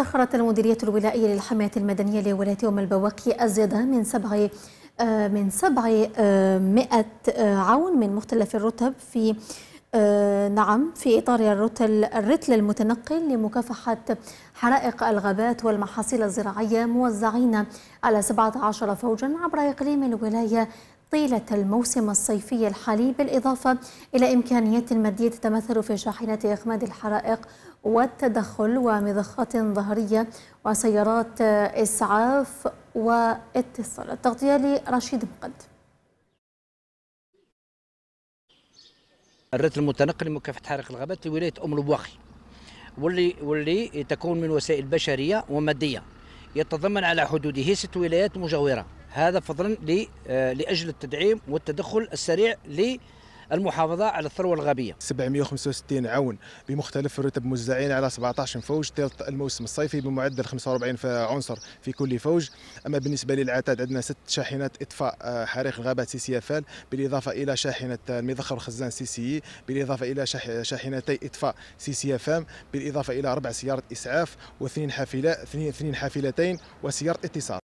سخرت المديرية الولائية للحماية المدنية لولاية أم البواكي الزيادة من سبع آه، من سبع آه، مئة آه، عون من مختلف الرتب في نعم في إطار الرتل, الرتل المتنقل لمكافحة حرائق الغابات والمحاصيل الزراعية موزعين على 17 فوجا عبر إقليم الولاية طيلة الموسم الصيفي الحالي بالإضافة إلى إمكانيات المادية تتمثل في شاحنة إخماد الحرائق والتدخل ومضخات ظهرية وسيارات إسعاف واتصال التغطية لرشيد مقد الرتل المتنقل لمكافحة حرائق الغابات لولاية أم البواخي واللي واللي تكون من وسائل بشرية ومادية يتضمن على حدوده ست ولايات مجاورة هذا فضلا آه، لاجل التدعيم والتدخل السريع للمحافظه على الثروه الغابيه 765 عون بمختلف الرتب موزعين على 17 فوج ثالث الموسم الصيفي بمعدل 45 عنصر في كل فوج اما بالنسبه للعتاد عندنا ست شاحنات اطفاء آه، حريق الغابات سي سي افال بالاضافه الى شاحنه آه، المذخر والخزان سي سي بالاضافه الى شاحنتي اطفاء سي سي افام بالاضافه الى اربع سيارات اسعاف واثنين حافله اثنين حافلتين وسياره اتصال